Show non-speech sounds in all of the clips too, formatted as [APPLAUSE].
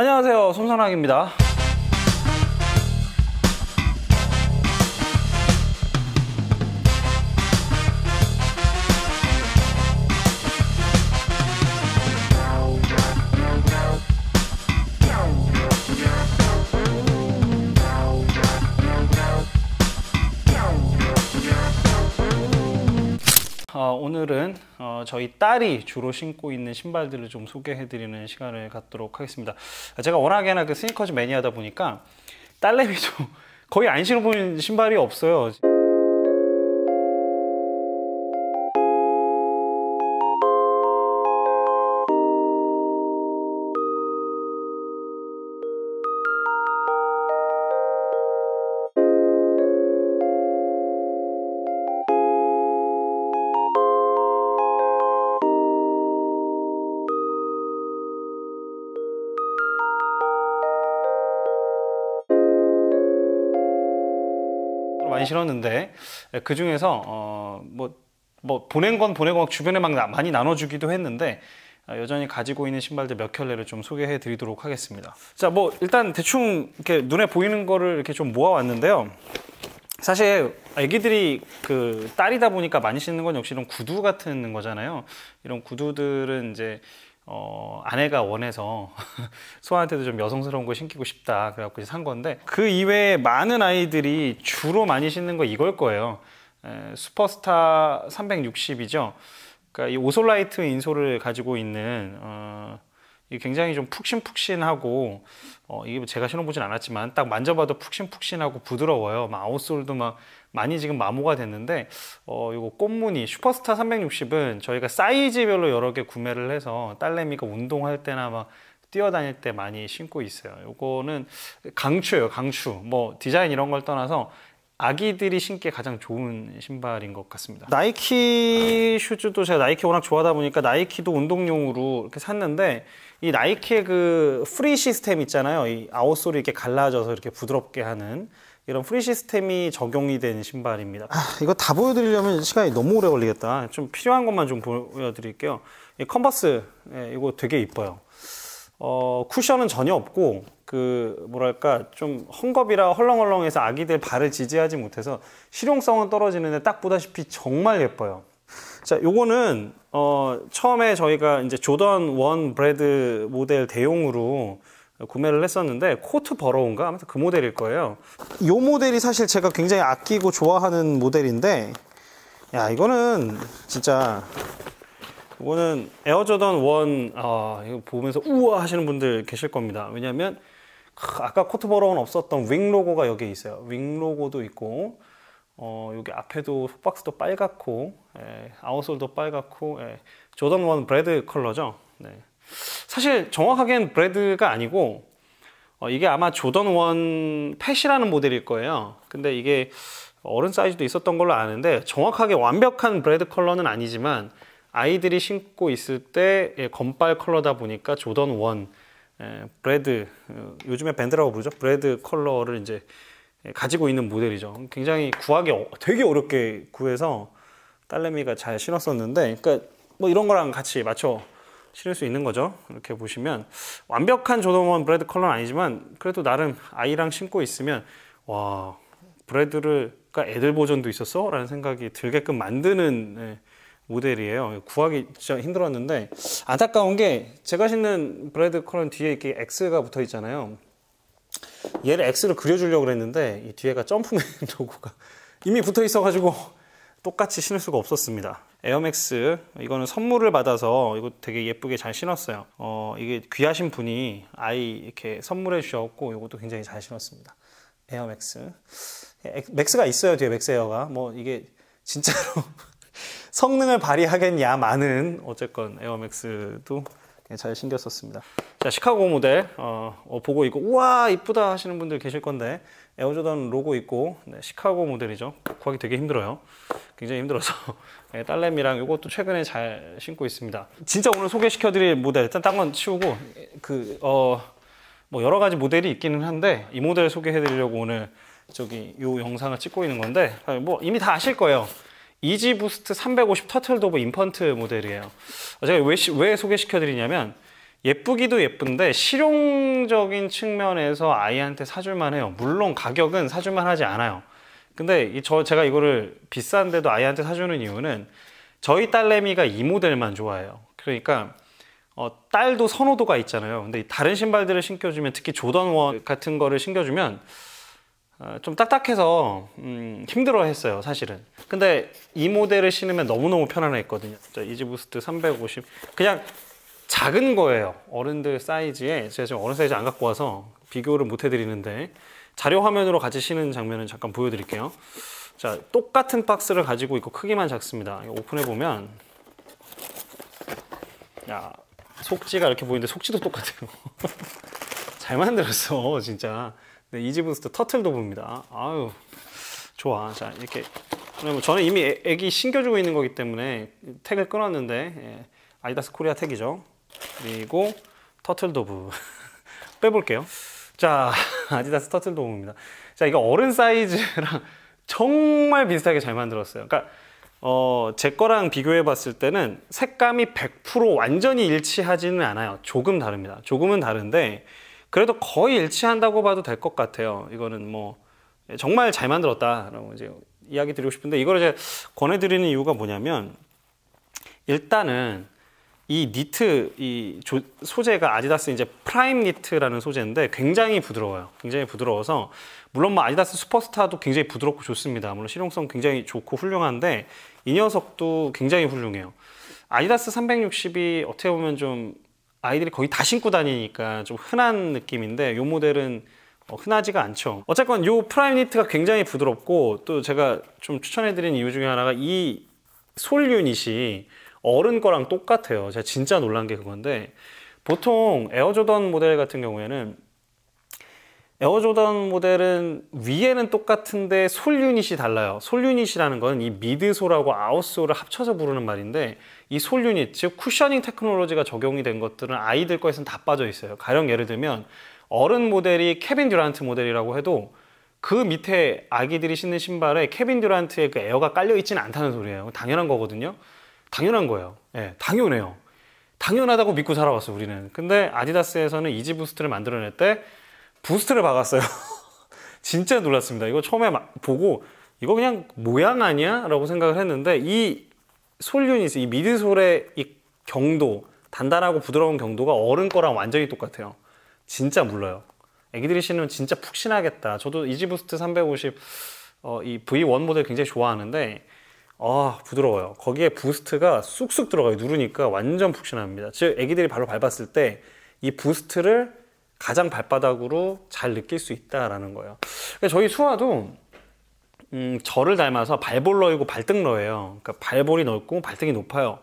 안녕하세요. 솜사랑입니다. 어, 오늘은 어, 저희 딸이 주로 신고 있는 신발들을 좀 소개해드리는 시간을 갖도록 하겠습니다. 제가 워낙에나 그 스니커즈 매니아다 보니까 딸내미 도 거의 안 신어보는 신발이 없어요. 많이 실었는데 예, 그 중에서 어, 뭐, 뭐 보낸 건 보내고 주변에 막 많이 나눠주기도 했는데 아, 여전히 가지고 있는 신발들 몇 켤레를 좀 소개해 드리도록 하겠습니다. 자, 뭐 일단 대충 이렇게 눈에 보이는 거를 이렇게 좀 모아왔는데요. 사실 아기들이 그 딸이다 보니까 많이 신는 건 역시 이런 구두 같은 거잖아요. 이런 구두들은 이제 어, 아내가 원해서 [LAUGHS] 소아한테도 좀 여성스러운 거 신기고 싶다 그래갖고 산 건데 그 이외에 많은 아이들이 주로 많이 신는 거 이걸 거예요 에, 슈퍼스타 360이죠 그러니까 이 오솔라이트 인솔을 가지고 있는 어, 굉장히 좀 푹신푹신하고 어, 이게 뭐 제가 신어보진 않았지만 딱 만져봐도 푹신푹신하고 부드러워요 막 아웃솔도 막 많이 지금 마모가 됐는데 어 이거 꽃무늬 슈퍼스타 360은 저희가 사이즈별로 여러 개 구매를 해서 딸내미가 운동할 때나 막 뛰어다닐 때 많이 신고 있어요. 요거는 강추예요, 강추. 뭐 디자인 이런 걸 떠나서 아기들이 신기에 가장 좋은 신발인 것 같습니다. 나이키 슈즈도 제가 나이키 워낙 좋아하다 보니까 나이키도 운동용으로 이렇게 샀는데 이 나이키의 그 프리 시스템 있잖아요. 이 아웃솔이 이렇게 갈라져서 이렇게 부드럽게 하는 이런 프리 시스템이 적용이 된 신발입니다. 아, 이거 다 보여드리려면 시간이 너무 오래 걸리겠다. 좀 필요한 것만 좀 보여드릴게요. 이 컨버스 예, 이거 되게 이뻐요. 어, 쿠션은 전혀 없고 그 뭐랄까 좀 헝겊이라 헐렁헐렁해서 아기들 발을 지지하지 못해서 실용성은 떨어지는데 딱 보다시피 정말 예뻐요. 자, 요거는 어 처음에 저희가 이제 조던 원 브레드 모델 대용으로 구매를 했었는데 코트 버러운가 아무튼 그 모델일 거예요. 이 모델이 사실 제가 굉장히 아끼고 좋아하는 모델인데 야 이거는 진짜 이거는 에어조던 원 아, 이거 보면서 우와 하시는 분들 계실 겁니다. 왜냐하면 아까 코트 버러운 없었던 윙 로고가 여기에 있어요. 윙 로고도 있고 어, 여기 앞에도 속박스도 빨갛고 에, 예, 아웃솔도 빨갛고 에, 예, 조던 원 브레드 컬러죠. 네. 사실 정확하게는 브레드가 아니고 어, 이게 아마 조던 원 팻이라는 모델일 거예요. 근데 이게 어른 사이즈도 있었던 걸로 아는데 정확하게 완벽한 브레드 컬러는 아니지만 아이들이 신고 있을 때 예, 건발 컬러다 보니까 조던 원 예, 브레드 어, 요즘에 밴드라고 부르죠. 브레드 컬러를 이제 예, 가지고 있는 모델이죠. 굉장히 구하기 어, 되게 어렵게 구해서 딸내미가 잘 신었었는데 그러니까 뭐 이런 거랑 같이 맞춰 실을 수 있는 거죠. 이렇게 보시면 완벽한 조동원 브레드 컬러는 아니지만 그래도 나름 아이랑 신고 있으면 와 브레드를 그러니까 애들 버전도 있었어? 라는 생각이 들게끔 만드는 네, 모델이에요. 구하기 진짜 힘들었는데 안타까운 게 제가 신는 브레드 컬러는 뒤에 이렇게 X가 붙어 있잖아요. 얘를 x 를 그려주려고 그랬는데 이 뒤에가 점프맨 [LAUGHS] 로고가 이미 붙어 있어가지고 똑같이 신을 수가 없었습니다. 에어맥스 이거는 선물을 받아서 이거 되게 예쁘게 잘 신었어요. 어 이게 귀하신 분이 아이 이렇게 선물해 주셨고 이것도 굉장히 잘 신었습니다. 에어맥스 맥스가 있어요 뒤에 맥스 에어가 뭐 이게 진짜로 [LAUGHS] 성능을 발휘하겠냐 많은 어쨌건 에어맥스도 네, 잘신겼었습니다자 시카고 모델 어, 어 보고 이거 우와 이쁘다 하시는 분들 계실 건데 에어조던 로고 있고 네, 시카고 모델이죠. 구하기 되게 힘들어요. 굉장히 힘들어서 [LAUGHS] 네, 딸내미랑 이것도 최근에 잘 신고 있습니다. 진짜 오늘 소개시켜드릴 모델 일단 딴 건 치우고 그 어 뭐 여러 가지 모델이 있기는 한데 이 모델 소개해드리려고 오늘 저기 요 영상을 찍고 있는 건데 아, 뭐 이미 다 아실 거예요. 이지 부스트 350 터틀 도브 인펀트 모델이에요. 아, 제가 왜, 왜 소개시켜드리냐면 예쁘기도 예쁜데 실용적인 측면에서 아이한테 사줄만 해요 물론 가격은 사줄만 하지 않아요 근데 이저 제가 이거를 비싼데도 아이한테 사주는 이유는 저희 딸내미가 이 모델만 좋아해요 그러니까 어, 딸도 선호도가 있잖아요 근데 다른 신발들을 신겨주면 특히 조던원 같은 거를 신겨주면 어, 좀 딱딱해서 음, 힘들어 했어요 사실은 근데 이 모델을 신으면 너무너무 편안했거든요 이지부스트 350 그냥 작은 거예요. 어른들 사이즈에 제가 지금 어른 사이즈 안 갖고 와서 비교를 못 해드리는데 자료 화면으로 같이 쉬는 장면을 잠깐 보여드릴게요. 자, 똑같은 박스를 가지고 있고 크기만 작습니다. 오픈해 보면 야 속지가 이렇게 보이는데 속지도 똑같아요. [LAUGHS] 잘 만들었어 진짜. 네, 이 집은 또 터틀 도브니다 아유 좋아. 자 이렇게 그러면 저는 이미 애기 신겨주고 있는 거기 때문에 택을 끊었는데 예, 아이다스 코리아 택이죠. 그리고 터틀도브 [LAUGHS] 빼볼게요. 자, 아디다스 터틀도브입니다. 자, 이거 어른 사이즈랑 [LAUGHS] 정말 비슷하게 잘 만들었어요. 그러니까 어, 제 거랑 비교해 봤을 때는 색감이 100% 완전히 일치하지는 않아요. 조금 다릅니다. 조금은 다른데 그래도 거의 일치한다고 봐도 될 것 같아요. 이거는 뭐 예, 정말 잘 만들었다라고 이제 이야기 드리고 싶은데 이거를 이제 권해드리는 이유가 뭐냐면 일단은 이 니트 이 조, 소재가 아디다스 이제 프라임 니트라는 소재인데 굉장히 부드러워요. 굉장히 부드러워서 물론 뭐 아디다스 슈퍼스타도 굉장히 부드럽고 좋습니다. 물론 실용성 굉장히 좋고 훌륭한데 이 녀석도 굉장히 훌륭해요. 아디다스 360이 어떻게 보면 좀 아이들이 거의 다 신고 다니니까 좀 흔한 느낌인데 이 모델은 어, 흔하지가 않죠. 어쨌건 이 프라임 니트가 굉장히 부드럽고 또 제가 좀 추천해드린 이유 중에 하나가 이솔 유닛이 어른 거랑 똑같아요. 제가 진짜 놀란 게 그건데 보통 에어조던 모델 같은 경우에는 에어조던 모델은 위에는 똑같은데 솔 유닛이 달라요. 솔 유닛이라는 건 이 미드소라고 아웃소를 합쳐서 부르는 말인데 이 솔 유닛, 즉 쿠셔닝 테크놀로지가 적용이 된 것들은 아이들 거에서는 다 빠져 있어요. 가령 예를 들면 어른 모델이 케빈 듀란트 모델이라고 해도 그 밑에 아기들이 신는 신발에 케빈 듀란트의 그 에어가 깔려 있지는 않다는 소리예요. 당연한 거거든요. 당연한 거예요. 예, 당연해요. 당연하다고 믿고 살아왔어 우리는. 근데 아디다스에서는 이지 부스트를 만들어낼 때 부스트를 박았어요. [LAUGHS] 진짜 놀랐습니다. 이거 처음에 보고 이거 그냥 모양 아니야? 라고 생각을 했는데 이 솔유니스, 이 미드솔의 이 경도, 단단하고 부드러운 경도가 어른 거랑 완전히 똑같아요. 진짜 물러요. 애기들이 신으면 진짜 푹신하겠다. 저도 이지부스트 350, 어, 이 V1 모델 굉장히 좋아하는데 아 부드러워요 거기에 부스트가 쑥쑥 들어가요 누르니까 완전 푹신합니다 즉 애기들이 바로 밟았을 때 이 부스트를 가장 발바닥으로 잘 느낄 수 있다라는 거예요 그러니까 저희 수아도 음, 저를 닮아서 발볼러이고 발등러예요 그러니까 발볼이 넓고 발등이 높아요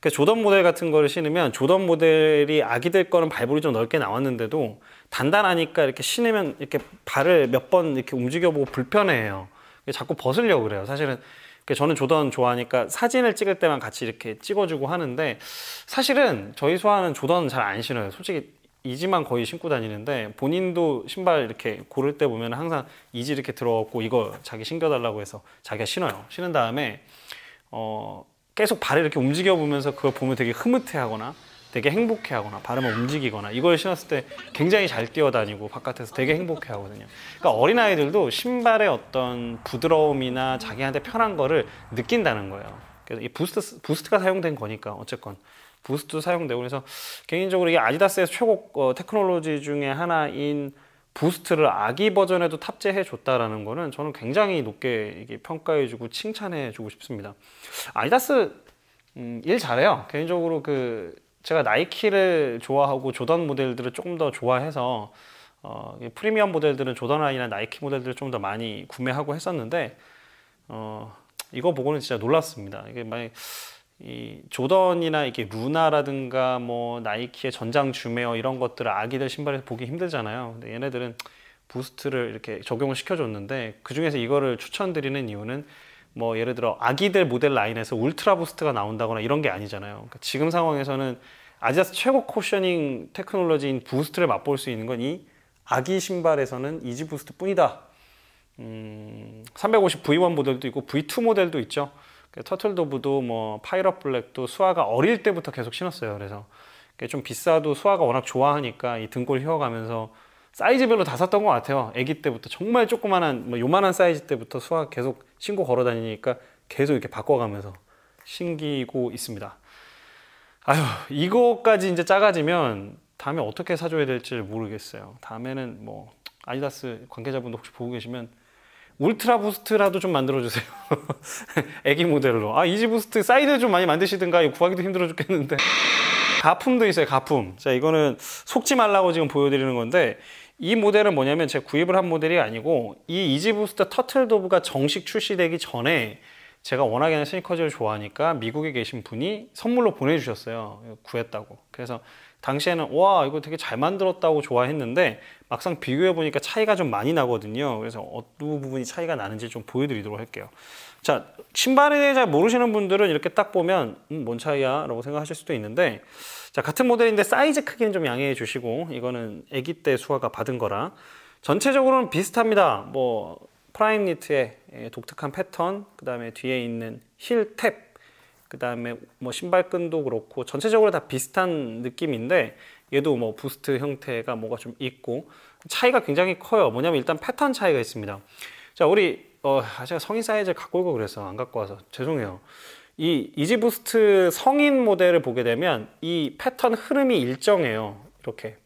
그러니까 조던 모델 같은 거를 신으면 조던 모델이 아기들 거는 발볼이 좀 넓게 나왔는데도 단단하니까 이렇게 신으면 이렇게 발을 몇 번 이렇게 움직여보고 불편해요 자꾸 벗으려고 그래요 사실은 그러니까 저는 조던 좋아하니까 사진을 찍을 때만 같이 이렇게 찍어주고 하는데 사실은 저희 소아는 조던 잘 안 신어요. 솔직히 이지만 거의 신고 다니는데 본인도 신발 이렇게 고를 때 보면 항상 이지 이렇게 들어갖고 이거 자기 신겨달라고 해서 자기가 신어요. 신은 다음에 어 계속 발을 이렇게 움직여 보면서 그걸 보면 되게 흐뭇해하거나 되게 행복해하거나 발음을 움직이거나 이걸 신었을 때 굉장히 잘 뛰어다니고 바깥에서 되게 행복해하거든요. 그러니까 어린 아이들도 신발의 어떤 부드러움이나 자기한테 편한 거를 느낀다는 거예요. 그래서 이 부스트 부스트가 사용된 거니까 어쨌건 부스트 사용되고 그래서 개인적으로 이 아디다스의 최고 어, 테크놀로지 중에 하나인 부스트를 아기 버전에도 탑재해 줬다라는 거는 저는 굉장히 높게 평가해 주고 칭찬해 주고 싶습니다. 아디다스 음, 일 잘해요. 개인적으로 그 제가 나이키를 좋아하고 조던 모델들을 조금 더 좋아해서 어, 프리미엄 모델들은 조던 아이나 나이키 모델들을 좀 더 많이 구매하고 했었는데 어, 이거 보고는 진짜 놀랐습니다. 이게 만약 이 조던이나 이게 루나라든가 뭐 나이키의 전장 주메어 이런 것들을 아기들 신발에서 보기 힘들잖아요. 근데 얘네들은 부스트를 이렇게 적용을 시켜줬는데 그 중에서 이거를 추천드리는 이유는 뭐 예를 들어 아기들 모델 라인에서 울트라 부스트가 나온다거나 이런 게 아니잖아요. 그러니까 지금 상황에서는 아디다스 최고 코셔닝 테크놀로지인 부스트를 맛볼 수 있는 건 이 아기 신발에서는 이지 부스트뿐이다. 음, 350 V1 모델도 있고 V2 모델도 있죠. 그러니까 터틀도브도 뭐 파이럿 블랙도 수아가 어릴 때부터 계속 신었어요. 그래서 좀 비싸도 수아가 워낙 좋아하니까 이 등골 휘어가면서 사이즈별로 다 샀던 것 같아요. 아기 때부터 정말 조그만한 뭐 요만한 사이즈 때부터 수학 계속 신고 걸어 다니니까 계속 이렇게 바꿔가면서 신기고 있습니다. 아유 이거까지 이제 작아지면 다음에 어떻게 사줘야 될지 모르겠어요. 다음에는 뭐 아디다스 관계자분도 혹시 보고 계시면 울트라 부스트라도 좀 만들어주세요. 애기 [LAUGHS] 모델로. 아 이지 부스트 사이즈 좀 많이 만드시든가 구하기도 힘들어 죽겠는데. 가품도 있어요 가품 자 이거는 속지 말라고 지금 보여드리는 건데 이 모델은 뭐냐면 제가 구입을 한 모델이 아니고 이 이지부스터 터틀도브가 정식 출시되기 전에 제가 워낙에 스니커즈를 좋아하니까 미국에 계신 분이 선물로 보내주셨어요 구했다고 그래서 당시에는 와 이거 되게 잘 만들었다고 좋아했는데 막상 비교해 보니까 차이가 좀 많이 나거든요 그래서 어느 부분이 차이가 나는지 좀 보여드리도록 할게요 자, 신발에 대해 잘 모르시는 분들은 이렇게 딱 보면 음, 뭔 차이야 라고 생각하실 수도 있는데 자 같은 모델인데 사이즈 크기는 좀 양해해 주시고 이거는 아기 때 수화가 받은 거라 전체적으로는 비슷합니다 뭐 프라임 니트의 예, 독특한 패턴 그 다음에 뒤에 있는 힐탭 그 다음에 뭐 신발끈도 그렇고 전체적으로 다 비슷한 느낌인데 얘도 뭐 부스트 형태가 뭐가 좀 있고 차이가 굉장히 커요 뭐냐면 일단 패턴 차이가 있습니다 자 우리 어, 제가 성인 사이즈를 갖고 오고 그래서 안 갖고 와서 죄송해요. 이 이지부스트 성인 모델을 보게 되면 이 패턴 흐름이 일정해요. 이렇게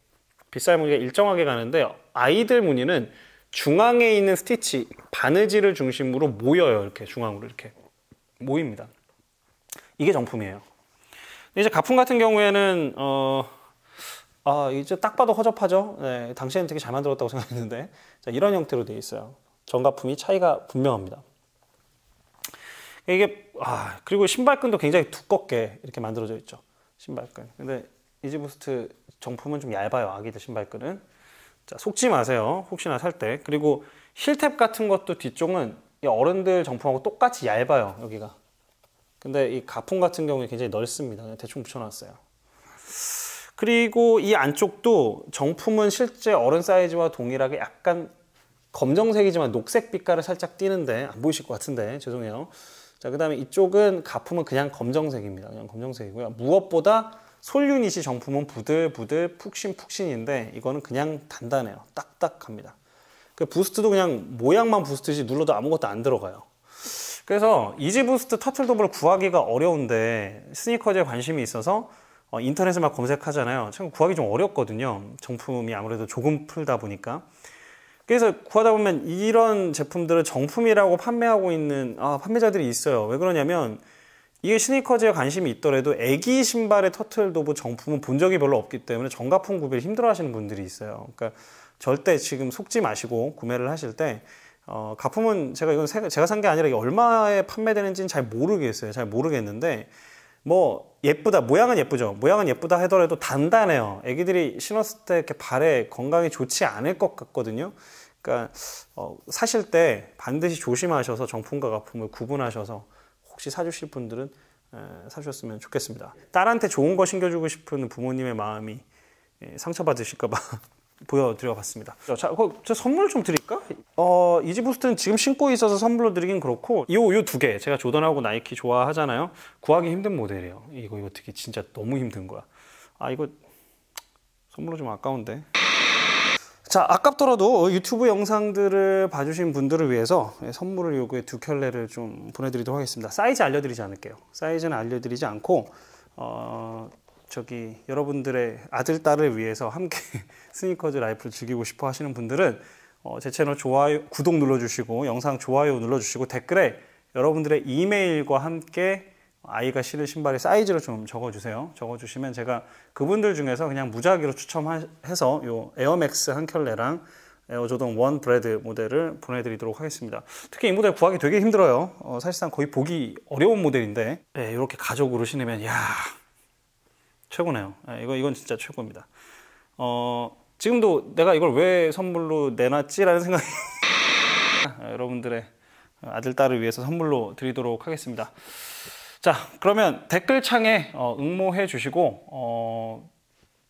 빗살 무늬가 일정하게 가는데 아이들 무늬는 중앙에 있는 스티치 바느질을 중심으로 모여요. 이렇게 중앙으로 이렇게 모입니다. 이게 정품이에요. 이제 가품 같은 경우에는 어, 아, 이제 딱 봐도 허접하죠? 네, 당시에는 되게 잘 만들었다고 [LAUGHS] 생각했는데. 자, 이런 형태로 되어 있어요. 정가품이 차이가 분명합니다. 이게 아 그리고 신발끈도 굉장히 두껍게 이렇게 만들어져 있죠. 신발끈. 근데 이지부스트 정품은 좀 얇아요. 아기들 신발끈은. 자, 속지 마세요. 혹시나 살 때. 그리고 힐탭 같은 것도 뒤쪽은 어른들 정품하고 똑같이 얇아요. 여기가. 근데 이 가품 같은 경우에 굉장히 넓습니다. 대충 붙여놨어요. 그리고 이 안쪽도 정품은 실제 어른 사이즈와 동일하게 약간 검정색이지만 녹색 빛깔을 살짝 띄는데 안 보이실 것 같은데 죄송해요. 자, 그 다음에 이쪽은 가품은 그냥 검정색입니다. 그냥 검정색이고요. 무엇보다 솔유닛이 정품은 부들부들 푹신푹신인데 이거는 그냥 단단해요. 딱딱합니다. 그 부스트도 그냥 모양만 부스트지 눌러도 아무것도 안 들어가요. 그래서 이지부스트 터틀도블 구하기가 어려운데 스니커즈에 관심이 있어서 어, 인터넷에 막 검색하잖아요. 참 구하기 좀 어렵거든요. 정품이 아무래도 조금 풀다 보니까. 그래서 구하다 보면 이런 제품들을 정품이라고 판매하고 있는 아, 판매자들이 있어요. 왜 그러냐면 이게 스니커즈에 관심이 있더라도 애기 신발의 터틀 도브 뭐 정품은 본 적이 별로 없기 때문에 정가품 구별 힘들어하시는 분들이 있어요. 그러니까 절대 지금 속지 마시고 구매를 하실 때 어, 가품은 제가 이건 제가 산 게 아니라 얼마에 판매되는지는 잘 모르겠어요. 잘 모르겠는데 뭐 예쁘다 모양은 예쁘죠 모양은 예쁘다 하더라도 단단해요 애기들이 신었을 때 이렇게 발에 건강이 좋지 않을 것 같거든요 그러니까 어, 사실 때 반드시 조심하셔서 정품과 가품을 구분하셔서 혹시 사주실 분들은 에, 사주셨으면 좋겠습니다 딸한테 좋은 거 신겨주고 싶은 부모님의 마음이 상처받으실까봐 [LAUGHS] 보여드려봤습니다. 자, 그, 저 선물 좀 드릴까? 어, 이지부스트는 지금 신고 있어서 선물로 드리긴 그렇고 이요두 개, 제가 조던하고 나이키 좋아하잖아요. 구하기 힘든 모델이에요. 이거 이거 되게 진짜 너무 힘든 거야. 아 이거 선물로 좀 아까운데. 자, 아깝더라도 유튜브 영상들을 봐주신 분들을 위해서 예, 선물을 요구해 두 켤레를 좀 보내드리도록 하겠습니다. 사이즈 알려드리지 않을게요. 사이즈는 알려드리지 않고 어, 저기 여러분들의 아들 딸을 위해서 함께 [LAUGHS] 스니커즈 라이프를 즐기고 싶어 하시는 분들은 어, 제 채널 좋아요 구독 눌러주시고 영상 좋아요 눌러주시고 댓글에 여러분들의 이메일과 함께 아이가 신을 신발의 사이즈를 좀 적어주세요. 적어주시면 제가 그분들 중에서 그냥 무작위로 추첨해서 요 에어맥스 한 켤레랑 에어조던 원 브레드 모델을 보내드리도록 하겠습니다. 특히 이 모델 구하기 되게 힘들어요. 어, 사실상 거의 보기 어려운 모델인데 네, 이렇게 가족으로 신으면 야 최고네요. 예, 이거 이건 진짜 최고입니다. 어, 지금도 내가 이걸 왜 선물로 내놨지라는 생각이 [LAUGHS] 아, 여러분들의 아들 딸을 위해서 선물로 드리도록 하겠습니다. 자, 그러면 댓글창에 어, 응모해 주시고 어,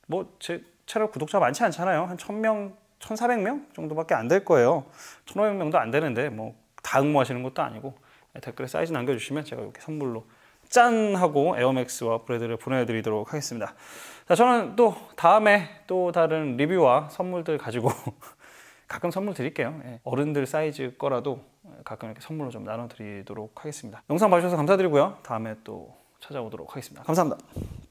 뭐제 채널 구독자 많지 않잖아요. 한 1000명, 1400명 정도밖에 안 될 거예요. 1500명도 안 되는데 뭐다 응모하시는 것도 아니고 댓글에 사이즈 남겨 주시면 제가 이렇게 선물로 짠 하고 에어맥스와 브레드를 보내드리도록 하겠습니다. 자, 저는 또 다음에 또 다른 리뷰와 선물들 가지고 [LAUGHS] 가끔 선물 드릴게요. 예, 어른들 사이즈 거라도 가끔 이렇게 선물로 좀 나눠드리도록 하겠습니다. 영상 봐주셔서 감사드리고요. 다음에 또 찾아오도록 하겠습니다. 감사합니다.